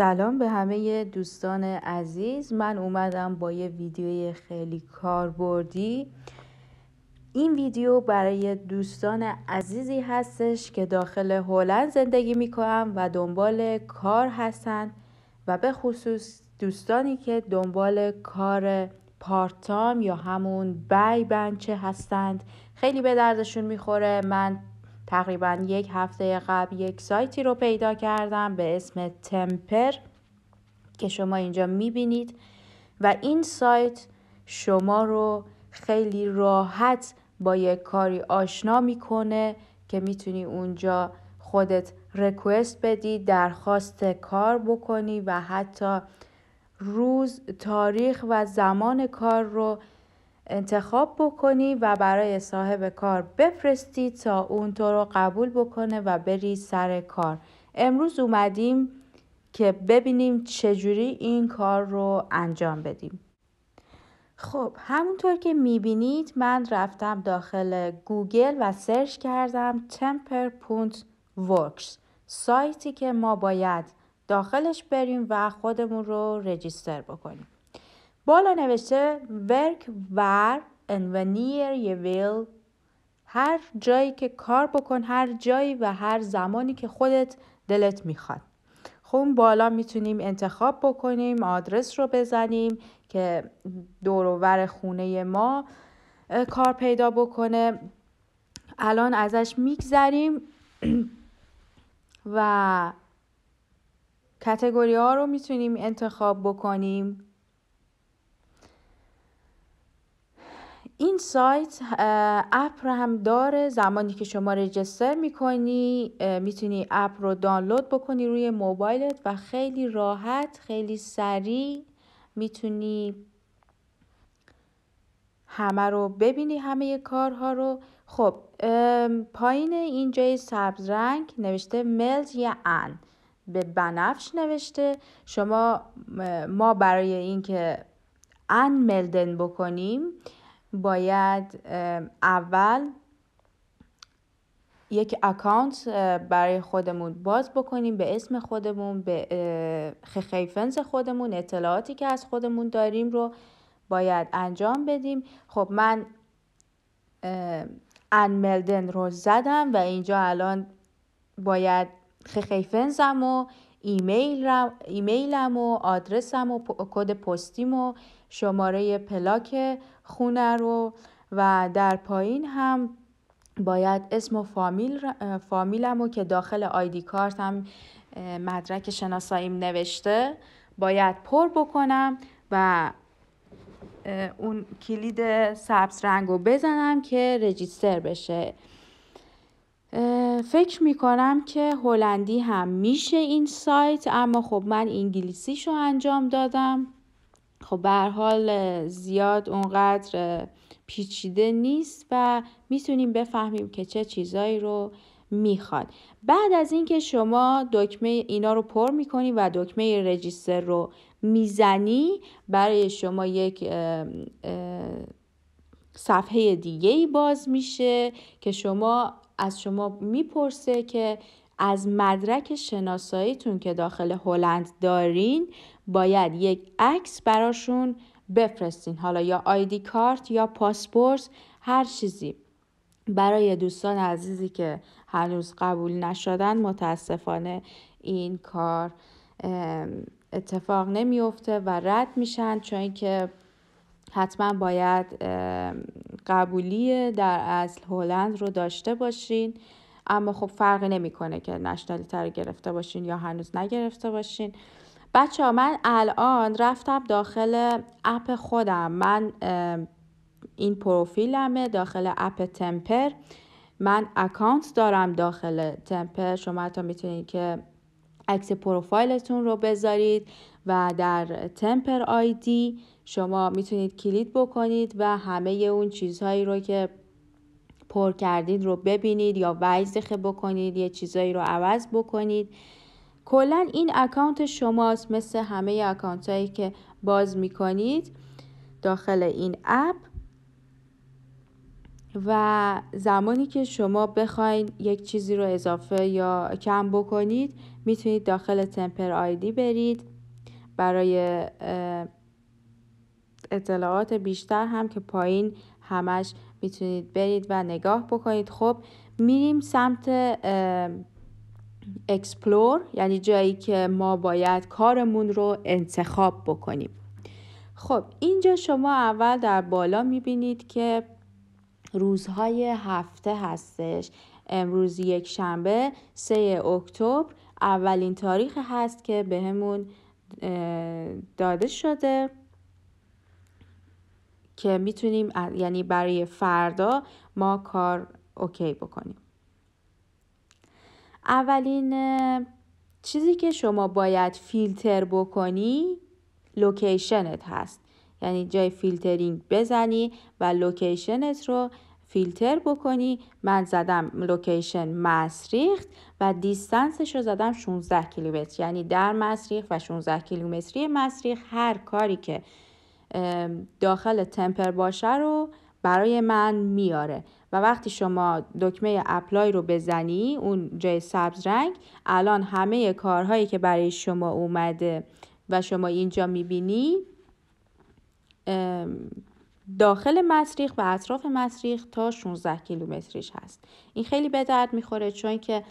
سلام به همه دوستان عزیز من اومدم با یه ویدیوی خیلی کاربردی این ویدیو برای دوستان عزیزی هستش که داخل هلند زندگی میکنن و دنبال کار هستن و به خصوص دوستانی که دنبال کار پارتام یا همون بی بنچه هستند خیلی به دردشون میخوره من تقریبا یک هفته قبل یک سایتی رو پیدا کردم به اسم تمپر که شما اینجا میبینید و این سایت شما رو خیلی راحت با یک کاری آشنا میکنه که میتونی اونجا خودت رکوست بدی درخواست کار بکنی و حتی روز تاریخ و زمان کار رو انتخاب بکنی و برای صاحب کار بفرستی تا اون تو رو قبول بکنه و بری سر کار امروز اومدیم که ببینیم چجوری این کار رو انجام بدیم خب همونطور که میبینید من رفتم داخل گوگل و سرچ کردم temper.works سایتی که ما باید داخلش بریم و خودمون رو رجیستر بکنیم بالا نوشته ورک ور انونیر یا ویل هر جایی که کار بکن هر جایی و هر زمانی که خودت دلت میخواد خب بالا میتونیم انتخاب بکنیم آدرس رو بزنیم که دوروور خونه ما کار پیدا بکنه الان ازش میگذریم و کتگوری ها رو میتونیم انتخاب بکنیم این سایت اپ رو هم داره زمانی که شما رجستر میکنی میتونی اپ رو دانلود بکنی روی موبایلت و خیلی راحت خیلی سریع میتونی همه رو ببینی همه کارها رو خب پایین اینجای سبز رنگ نوشته ملت یا ان به بنفش نوشته شما ما برای اینکه ان ملدن بکنیم باید اول یک اکانت برای خودمون باز بکنیم به اسم خودمون به خیفنس خودمون اطلاعاتی که از خودمون داریم رو باید انجام بدیم خب من انملدن رو زدم و اینجا الان باید خیفنسم و ایمیلم و آدرسم و کد پستیم و شماره پلاک خونه رو و در پایین هم باید اسم و فامیل فامیلم که داخل آیدی هم مدرک شناساییم نوشته باید پر بکنم و اون کلید سبز رنگ رو بزنم که رجیستر بشه فکر می کنم که هلندی هم میشه این سایت اما خب من انگلیسی رو انجام دادم خب به هر حال زیاد اونقدر پیچیده نیست و میتونیم بفهمیم که چه چیزایی رو میخواد بعد از اینکه شما دکمه اینا رو پر میکنی و دکمه رجیستر رو میزنی برای شما یک صفحه دیگه ای باز میشه که شما از شما میپرسه که از مدرک شناساییتون که داخل هلند دارین باید یک عکس براشون بفرستین حالا یا آیدی کارت یا پاسپورت هر چیزی برای دوستان عزیزی که هنوز قبول نشدن متاسفانه این کار اتفاق نمیفته و رد میشن چون که حتما باید قبولی در اصل هلند رو داشته باشین اما خب فرقی نمیکنه که نشنالیته رو گرفته باشین یا هنوز نگرفته باشین بچه ها من الان رفتم داخل اپ خودم من این پروفیلمه داخل اپ تمپر من اکانت دارم داخل تمپر شما حتی میتونید که عکس پروفایلتون رو بذارید و در تمپر آیدی شما میتونید کلید بکنید و همه اون چیزهایی رو که پر کردید رو ببینید یا ویزخه بکنید یه چیزایی رو عوض بکنید کلا این اکانت شماست مثل همه اکانت هایی که باز میکنید داخل این اپ و زمانی که شما بخواین یک چیزی رو اضافه یا کم بکنید میتونید داخل تمپر آیدی برید برای اطلاعات بیشتر هم که پایین همش میتونید برید و نگاه بکنید خب میریم سمت اکسپلور یعنی جایی که ما باید کارمون رو انتخاب بکنیم خب اینجا شما اول در بالا میبینید که روزهای هفته هستش امروز یک شنبه 3 اکتبر اولین تاریخ هست که بهمون داده شده که میتونیم یعنی برای فردا ما کار اوکی بکنیم اولین چیزی که شما باید فیلتر بکنی لوکیشنت هست یعنی جای فیلترینگ بزنی و لوکیشنت رو فیلتر بکنی من زدم لوکیشن مسریخت و دیستنسش رو زدم 16 کیلومتر یعنی در مسریخت و 16 کیلومتری مسریخت هر کاری که داخل تمپر باشه رو برای من میاره و وقتی شما دکمه اپلای رو بزنی اون جای سبز رنگ الان همه کارهایی که برای شما اومده و شما اینجا میبینی داخل مصریخ و اطراف مصریخ تا 16 کیلومتریش هست این خیلی به درد میخوره چون که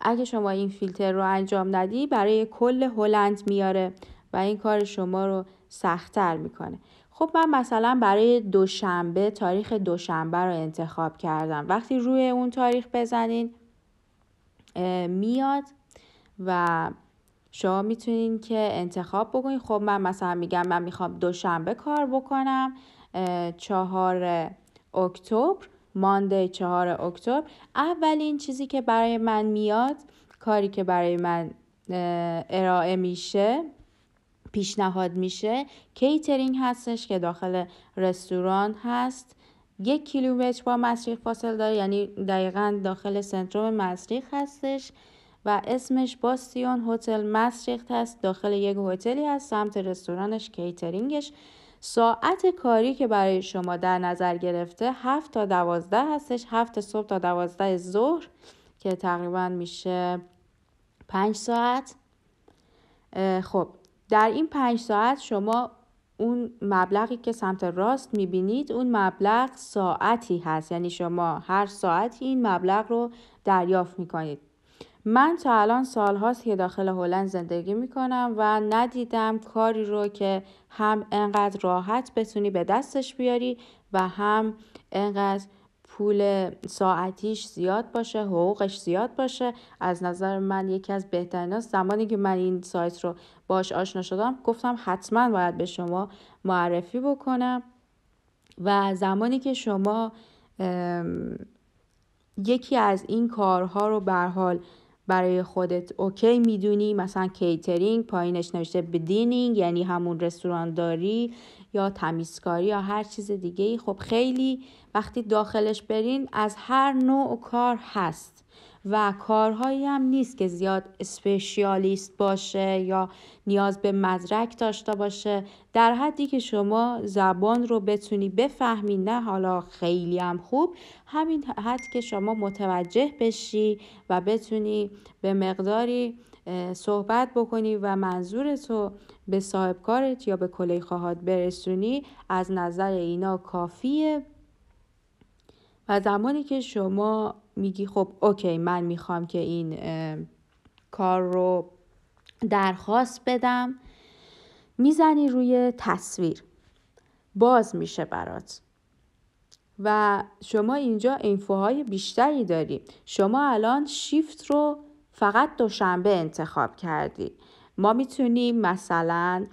اگه شما این فیلتر رو انجام ندی برای کل هلند میاره و این کار شما رو سختتر میکنه خب من مثلا برای دوشنبه تاریخ دوشنبه رو انتخاب کردم وقتی روی اون تاریخ بزنین میاد و شما میتونین که انتخاب بکنین خب من مثلا میگم من میخوام دوشنبه کار بکنم چهار اکتبر مانده چهار اکتبر اولین چیزی که برای من میاد کاری که برای من ارائه میشه پیشنهاد میشه کیترینگ هستش که داخل رستوران هست یک کیلومتر با مصریخ فاصله داره یعنی دقیقا داخل سنتروم مصریخ هستش و اسمش باستیون هتل مصریخ هست داخل یک هتلی هست سمت رستورانش کیترینگش ساعت کاری که برای شما در نظر گرفته 7 تا 12 هستش 7 صبح تا 12 ظهر که تقریبا میشه 5 ساعت خب در این پنج ساعت شما اون مبلغی که سمت راست میبینید اون مبلغ ساعتی هست یعنی شما هر ساعتی این مبلغ رو دریافت میکنید من تا الان سال هاست که داخل هلند زندگی میکنم و ندیدم کاری رو که هم انقدر راحت بتونی به دستش بیاری و هم انقدر پول ساعتیش زیاد باشه حقوقش زیاد باشه از نظر من یکی از بهترین زمانی که من این سایت رو باش آشنا شدم گفتم حتما باید به شما معرفی بکنم و زمانی که شما یکی از این کارها رو به حال برای خودت اوکی میدونی مثلا کیترینگ پایینش نوشته بدینینگ یعنی همون رستورانداری یا تمیزکاری یا هر چیز دیگه ای خب خیلی وقتی داخلش برین از هر نوع کار هست و کارهایی هم نیست که زیاد اسپشیالیست باشه یا نیاز به مدرک داشته باشه در حدی که شما زبان رو بتونی بفهمی نه حالا خیلی هم خوب همین حد که شما متوجه بشی و بتونی به مقداری صحبت بکنی و منظور تو به صاحب کارت یا به کلیخواهات برسونی از نظر اینا کافیه و زمانی که شما میگی خب اوکی من میخوام که این کار رو درخواست بدم میزنی روی تصویر باز میشه برات و شما اینجا اینفوهای بیشتری داری شما الان شیفت رو فقط دوشنبه انتخاب کردی ما میتونیم مثلا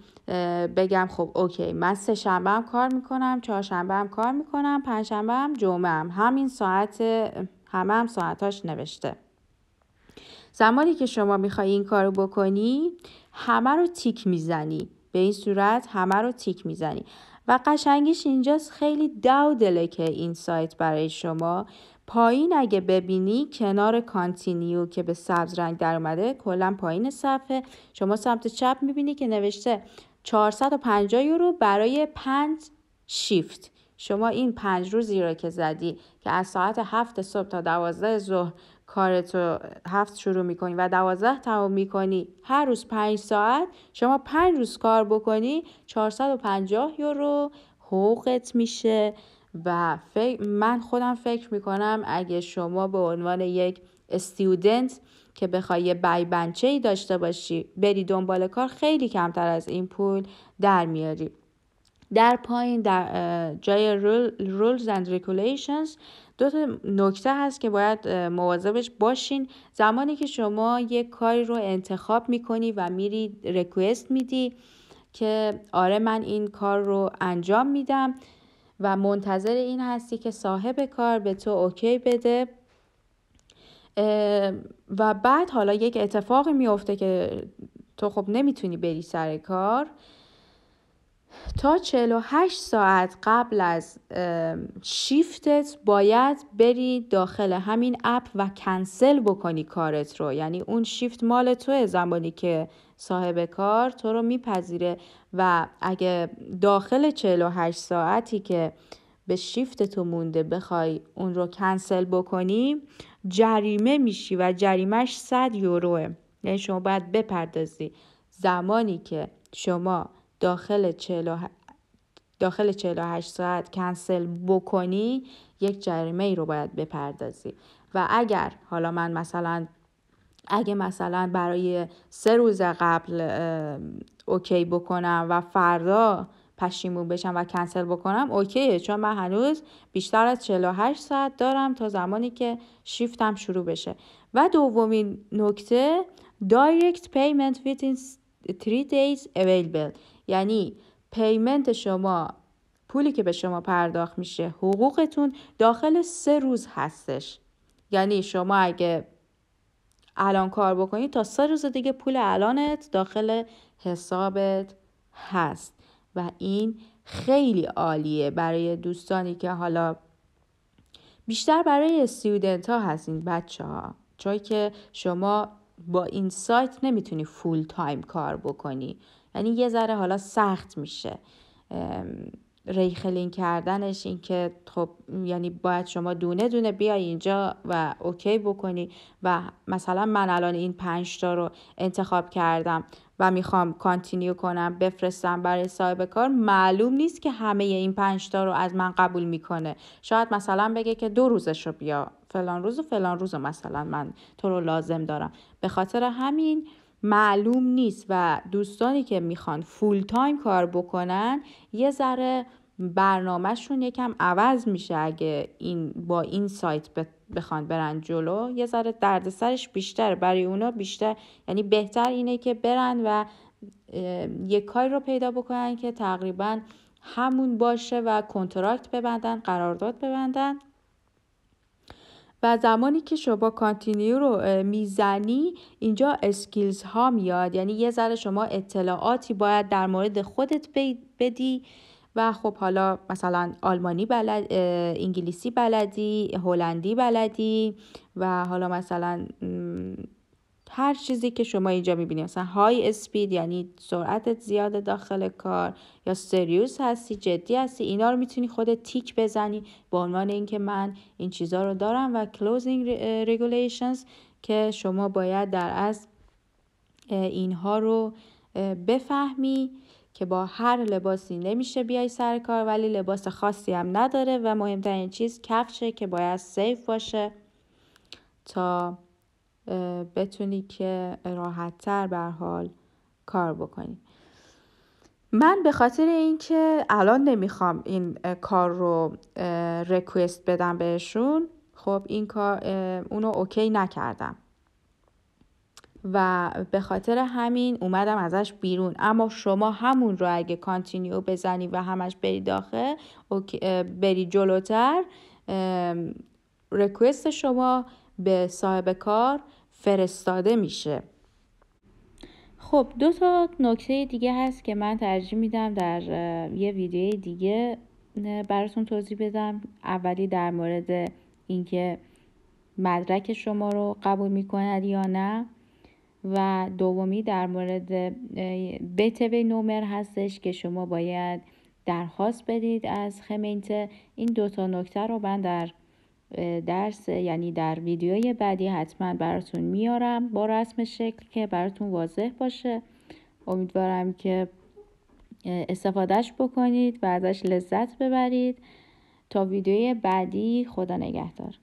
بگم خب اوکی من سه شنبه هم کار میکنم چهارشنبه هم کار میکنم پنجشنبه هم جمعه هم همین ساعت همه هم ساعتاش نوشته زمانی که شما میخوای این کارو بکنی همه رو تیک میزنی به این صورت همه رو تیک میزنی و قشنگیش اینجاست خیلی دودله که این سایت برای شما پایین اگه ببینی کنار کانتینیو که به سبز رنگ در اومده کلا پایین صفحه شما سمت چپ میبینی که نوشته 450 یورو برای 5 شیفت شما این پنج روزی رو که زدی که از ساعت هفت صبح تا دوازده ظهر کارتو هفت شروع میکنی و دوازده تمام میکنی هر روز پنج ساعت شما پنج روز کار بکنی 450 یورو حقوقت میشه و من خودم فکر میکنم اگه شما به عنوان یک استیودنت که بخوای یه بی ای داشته باشی بری دنبال کار خیلی کمتر از این پول در میاری در پایین در جای رولز اند ریکولیشنز دو تا نکته هست که باید مواظبش باشین زمانی که شما یک کاری رو انتخاب میکنی و میری ریکوست میدی که آره من این کار رو انجام میدم و منتظر این هستی که صاحب کار به تو اوکی بده و بعد حالا یک اتفاقی میافته که تو خب نمیتونی بری سر کار تا 48 ساعت قبل از شیفتت باید بری داخل همین اپ و کنسل بکنی کارت رو یعنی اون شیفت مال توه زمانی که صاحب کار تو رو میپذیره و اگه داخل 48 ساعتی که به شیفت تو مونده بخوای اون رو کنسل بکنی جریمه میشی و جریمهش 100 یوروه یعنی شما باید بپردازی زمانی که شما داخل 48 داخل 48 ساعت کنسل بکنی یک جریمه ای رو باید بپردازی و اگر حالا من مثلا اگه مثلا برای سه روز قبل اوکی بکنم و فردا پشیمون بشم و کنسل بکنم اوکیه چون من هنوز بیشتر از 48 ساعت دارم تا زمانی که شیفتم شروع بشه و دومین نکته دایرکت پیمنت within 3 days available یعنی پیمنت شما پولی که به شما پرداخت میشه حقوقتون داخل سه روز هستش یعنی شما اگه الان کار بکنید تا سه روز دیگه پول الانت داخل حسابت هست و این خیلی عالیه برای دوستانی که حالا بیشتر برای سیودنت ها هستین بچه ها چون که شما با این سایت نمیتونی فول تایم کار بکنی یعنی یه ذره حالا سخت میشه ریخلین کردنش اینکه خب یعنی باید شما دونه دونه بیای اینجا و اوکی بکنی و مثلا من الان این پنج تا رو انتخاب کردم و میخوام کانتینیو کنم بفرستم برای صاحب کار معلوم نیست که همه این پنج تا رو از من قبول میکنه شاید مثلا بگه که دو روزش رو بیا فلان روز و فلان روز مثلا من تو رو لازم دارم به خاطر همین معلوم نیست و دوستانی که میخوان فول تایم کار بکنن یه ذره برنامهشون یکم عوض میشه اگه این با این سایت بخوان برن جلو یه ذره دردسرش بیشتر برای اونا بیشتر یعنی بهتر اینه که برن و یه کاری رو پیدا بکنن که تقریبا همون باشه و کنتراکت ببندن قرارداد ببندن و زمانی که شما کانتینیو رو میزنی اینجا اسکیلز ها میاد یعنی یه ذره شما اطلاعاتی باید در مورد خودت بدی و خب حالا مثلا آلمانی بلد انگلیسی بلدی هلندی بلدی و حالا مثلا هر چیزی که شما اینجا میبینی مثلا های اسپید یعنی سرعتت زیاد داخل کار یا سریوس هستی جدی هستی اینا رو میتونی خودت تیک بزنی به عنوان اینکه من این چیزها رو دارم و کلوزینگ ریگولیشنز که شما باید در از اینها رو بفهمی که با هر لباسی نمیشه بیای سر کار ولی لباس خاصی هم نداره و مهمترین چیز کفشه که باید سیف باشه تا بتونی که راحتتر به حال کار بکنی من به خاطر اینکه الان نمیخوام این کار رو رکوست بدم بهشون خب این کار اونو اوکی نکردم و به خاطر همین اومدم ازش بیرون اما شما همون رو اگه کانتینیو بزنی و همش بری داخل بری جلوتر رکوست شما به صاحب کار فرستاده میشه خب دو تا نکته دیگه هست که من ترجیح میدم در یه ویدیوی دیگه براتون توضیح بدم اولی در مورد اینکه مدرک شما رو قبول میکند یا نه و دومی در مورد بتوی نومر هستش که شما باید درخواست بدید از خمینته این دو تا نکته رو من در درس یعنی در ویدیوی بعدی حتما براتون میارم با رسم شکل که براتون واضح باشه امیدوارم که استفادهش بکنید و ازش لذت ببرید تا ویدیوی بعدی خدا نگهدار